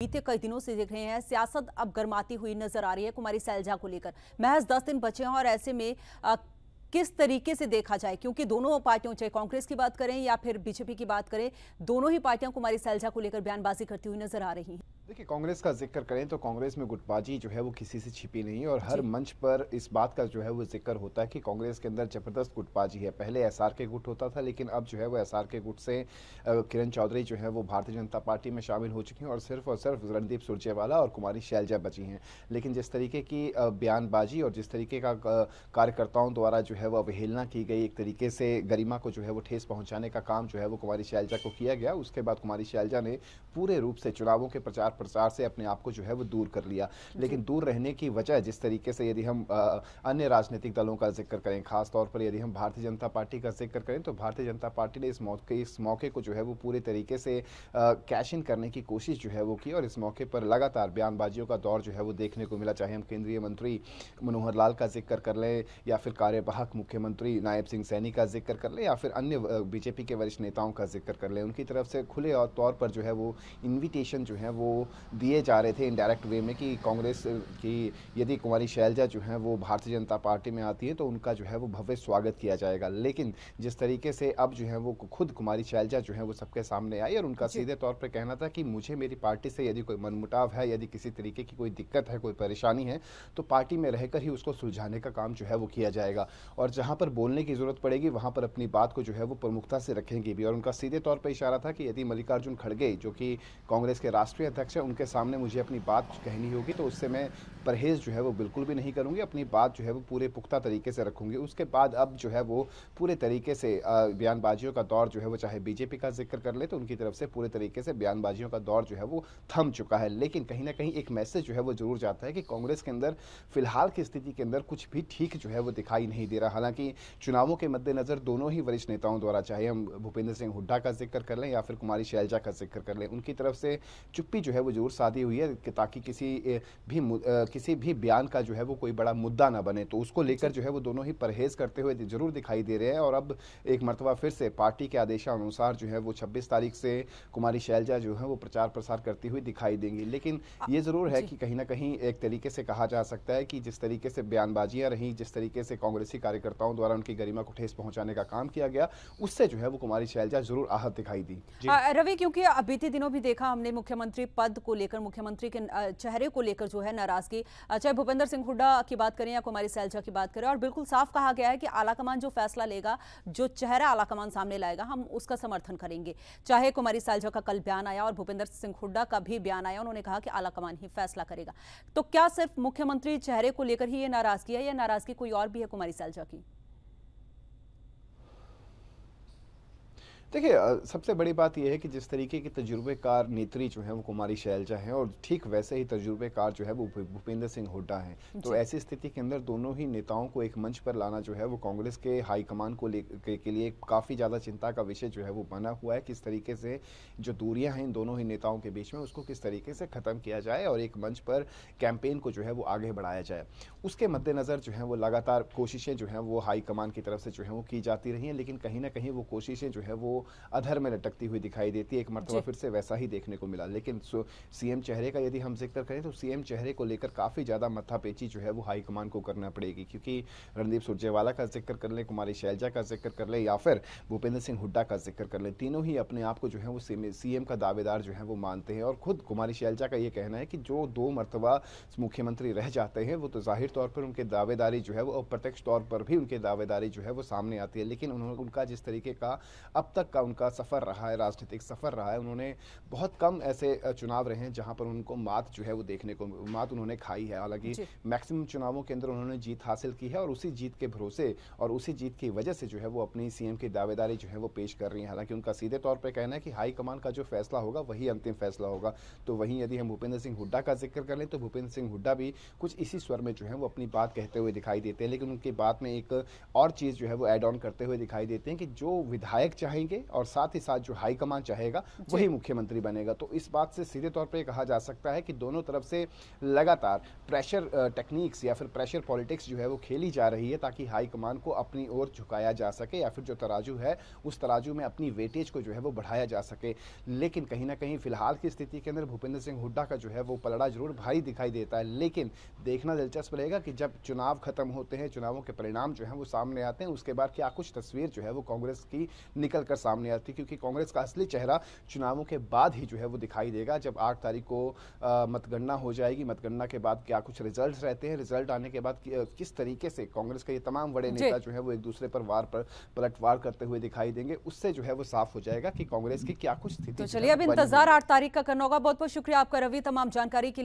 बीते कई दिनों से देख रहे हैं सियासत अब गर्माती हुई नजर आ रही है कुमारी सैलजा को लेकर महज दस दिन बचे हैं और ऐसे में आ, किस तरीके से देखा जाए क्योंकि दोनों पार्टियों चाहे कांग्रेस की बात करें या फिर बीजेपी की बात करें दोनों ही पार्टियां कुमारी सैलजा को लेकर बयानबाजी करती हुई नजर आ रही हैं देखिए कांग्रेस का जिक्र करें तो कांग्रेस में गुटबाजी जो है वो किसी से छिपी नहीं और हर मंच पर इस बात का जो है वो जिक्र होता है कि कांग्रेस के अंदर जबरदस्त गुटबाजी है पहले एस के गुट होता था लेकिन अब जो है वो एस के गुट से किरण चौधरी जो है वो भारतीय जनता पार्टी में शामिल हो चुकी हैं और सिर्फ और सिर्फ रणदीप सुरजेवाला और कुमारी शैलजा बची हैं लेकिन जिस तरीके की बयानबाजी और जिस तरीके का कार्यकर्ताओं द्वारा जो है वो अवहेलना की गई एक तरीके से गरिमा को जो है वो ठेस पहुँचाने का काम जो है वो कुमारी शैलजा को किया गया उसके बाद कुमारी शैलजा ने पूरे रूप से चुनावों के प्रचार प्रचार से अपने आप को जो है वो दूर कर लिया लेकिन दूर रहने की वजह जिस तरीके से यदि हम अन्य राजनीतिक दलों का जिक्र करें खासतौर पर यदि हम भारतीय जनता पार्टी का जिक्र करें तो भारतीय जनता पार्टी ने इस मौके इस मौके को जो है वो पूरे तरीके से कैश इन करने की कोशिश जो है वो की और इस मौके पर लगातार बयानबाजियों का दौर जो है वो देखने को मिला चाहे हम केंद्रीय मंत्री मनोहर लाल का जिक्र कर लें या फिर कार्यवाहक मुख्यमंत्री नायब सिंह सैनी का जिक्र कर लें या फिर अन्य बीजेपी के वरिष्ठ नेताओं का जिक्र कर लें उनकी तरफ से खुले और तौर पर जो है वो इन्विटेशन जो है वो दिए जा रहे थे इनडायरेक्ट वे में कि कांग्रेस की यदि कुमारी शैलजा जो है वो भारतीय जनता पार्टी में आती है तो उनका जो है वो भव्य स्वागत किया जाएगा लेकिन जिस तरीके से अब जो है वो खुद कुमारी शैलजा जो है वो सबके सामने आई और उनका सीधे तौर पर कहना था कि मुझे मेरी पार्टी से यदि कोई मनमुटाव है यदि किसी तरीके की कोई दिक्कत है कोई परेशानी है तो पार्टी में रहकर ही उसको सुलझाने का काम जो है वो किया जाएगा और जहाँ पर बोलने की ज़रूरत पड़ेगी वहाँ पर अपनी बात को जो है वो प्रमुखता से रखेंगी भी और उनका सीधे तौर पर इशारा था कि यदि मल्लिकार्जुन खड़गे जो कि कांग्रेस के राष्ट्रीय अध्यक्ष है अच्छा उनके सामने मुझे अपनी बात कहनी होगी तो उससे मैं परहेज़ जो है वो बिल्कुल भी नहीं करूँगी अपनी बात जो है वो पूरे पुख्ता तरीके से रखूँगी उसके बाद अब जो है वो पूरे तरीके से बयानबाजियों का दौर जो है वो चाहे बीजेपी का जिक्र कर ले तो उनकी तरफ से पूरे तरीके से बयानबाजियों का दौर जो है वो थम चुका है लेकिन कहीं ना कहीं एक मैसेज जो है वो जरूर जाता है कि कांग्रेस के अंदर फिलहाल की स्थिति के अंदर कुछ भी ठीक जो है वो दिखाई नहीं दे रहा हालांकि चुनावों के मद्देनज़र दोनों ही वरिष्ठ नेताओं द्वारा चाहे हम भूपेंद्र सिंह हुड्डा का जिक्र कर लें या फिर कुमारी शैलजा का जिक्र कर लें उनकी तरफ से चुप्पी जो है वो जरूर साधी हुई है ताकि किसी भी किसी भी बयान का जो है वो कोई बड़ा मुद्दा ना बने तो उसको लेकर जो है वो दोनों ही परहेज करते हुए जरूर दिखाई दे रहे हैं और अब एक मरतबा फिर से पार्टी के आदेशानुसार जो है वो छब्बीस तारीख से कुमारी शैलजा जो है वो प्रचार प्रसार करती हुई दिखाई देंगी लेकिन ये ज़रूर है कि कहीं ना कहीं एक तरीके से कहा जा सकता है कि जिस तरीके से बयानबाजियां रहीं जिस तरीके से कांग्रेसी कार्यकर्ताओं द्वारा उनकी गरिमा को ठेस पहुंचाने का काम किया गया उससे जो है वो कुमारी शैलजा जरूर आहत दिखाई दी रवि क्योंकि बीते दिनों भी देखा हमने मुख्यमंत्री पद को लेकर मुख्यमंत्री के चेहरे को लेकर जो है नाराजगी चाहे भूपेंद्र सिंह हुड्डा की बात करें या कुमारी सैलजा की बात करें और बिल्कुल साफ कहा गया है कि आलाकमान जो फैसला लेगा जो चेहरा आलाकमान सामने लाएगा हम उसका समर्थन करेंगे चाहे कुमारी सैलजा का कल बयान आया और भूपेंद्र सिंह हुड्डा का भी बयान आया उन्होंने कहा कि आलाकमान ही फैसला करेगा तो क्या सिर्फ मुख्यमंत्री चेहरे को लेकर ही ये नाराजगी है या नाराजगी कोई और भी है कुमारी सैलजा की देखिए सबसे बड़ी बात यह है कि जिस तरीके की तजुर्बेकार नेत्री जो है वो कुमारी शैलजा है और ठीक वैसे ही तजुर्बेकार जो है वो भूपेंद्र सिंह हुड्डा हैं तो ऐसी स्थिति के अंदर दोनों ही नेताओं को एक मंच पर लाना जो है वो कांग्रेस के हाईकमान को ले के, के लिए काफ़ी ज़्यादा चिंता का विषय जो है वो बना हुआ है किस तरीके से जो दूरियाँ हैं इन दोनों ही नेताओं के बीच में उसको किस तरीके से ख़त्म किया जाए और एक मंच पर कैंपेन को जो है वो आगे बढ़ाया जाए उसके मद्देनज़र जो है वो लगातार कोशिशें जो हैं वो हाईकमान की तरफ से जो है वो की जाती रही हैं लेकिन कहीं ना कहीं वो कोशिशें जो है वो अधर में लटकती हुई दिखाई देती है एक मरतबा फिर से वैसा ही देखने को मिला लेकिन सीएम चेहरे का यदि हम जिक्र करें तो सीएम चेहरे को लेकर काफ़ी ज़्यादा पेची जो है वो हाईकमान को करना पड़ेगी क्योंकि रणदीप सुरजेवाला का जिक्र कर लें कुमारी शैलजा का जिक्र कर लें या फिर भूपेंद्र सिंह हुड्डा का जिक्र कर लें तीनों ही अपने आप को जो है वो सीएम का दावेदार जो है वो मानते हैं और खुद कुमारी शैलजा का ये कहना है कि जो दो मरतबा मुख्यमंत्री रह जाते हैं वो तो जाहिर तौर पर उनके दावेदारी जो है वो अप्रत्यक्ष तौर पर भी उनके दावेदारी जो है वो सामने आती है लेकिन उन्होंने उनका जिस तरीके का अब तक तक का उनका सफ़र रहा है राजनीतिक सफ़र रहा है उन्होंने बहुत कम ऐसे चुनाव रहे हैं जहाँ पर उनको मात जो है वो देखने को मात उन्होंने खाई है हालांकि मैक्सिमम चुनावों के अंदर उन्होंने जीत हासिल की है और उसी जीत के भरोसे और उसी जीत की वजह से जो है वो अपनी सीएम की दावेदारी जो है वो पेश कर रही है हालांकि उनका सीधे तौर पर कहना है कि हाईकमान का जो फैसला होगा वही अंतिम फैसला होगा तो वहीं यदि हम भूपेंद्र सिंह हुड्डा का जिक्र कर लें तो भूपेंद्र सिंह हुड्डा भी कुछ इसी स्वर में जो है वो अपनी बात कहते हुए दिखाई देते हैं लेकिन उनकी बात में एक और चीज़ जो है वो एड ऑन करते हुए दिखाई देते हैं कि जो विधायक चाहेंगे के और साथ ही साथ जो हाईकमान चाहेगा वही मुख्यमंत्री बनेगा तो इस बात से सीधे तौर पर कहा जा सकता है कि दोनों तरफ से लगातार प्रेशर टेक्निक्स या फिर प्रेशर पॉलिटिक्स जो है वो खेली जा रही है ताकि हाईकमान को अपनी ओर झुकाया जा सके या फिर जो तराजू है उस तराजू में अपनी वेटेज को जो है वो बढ़ाया जा सके लेकिन कहीं ना कहीं फिलहाल की स्थिति के अंदर भूपेंद्र सिंह हुड्डा का जो है वो पलड़ा जरूर भारी दिखाई देता है लेकिन देखना दिलचस्प रहेगा कि जब चुनाव खत्म होते हैं चुनावों के परिणाम जो है वो सामने आते हैं उसके बाद क्या कुछ तस्वीर जो है वो कांग्रेस की निकल कर सामने आती है क्योंकि कांग्रेस का असली चेहरा चुनावों के बाद ही जो है वो दिखाई देगा जब आठ तारीख को मतगणना हो जाएगी मतगणना के बाद क्या कुछ रिजल्ट रहते हैं रिजल्ट आने के बाद किस तरीके से कांग्रेस के ये तमाम बड़े नेता जो है वो एक दूसरे पर वार पर पलटवार करते हुए दिखाई देंगे उससे जो है वो साफ हो जाएगा कि कांग्रेस की क्या कुछ स्थिति तो चलिए अब इंतजार आठ तारीख का करना होगा बहुत बहुत शुक्रिया आपका रवि तमाम जानकारी के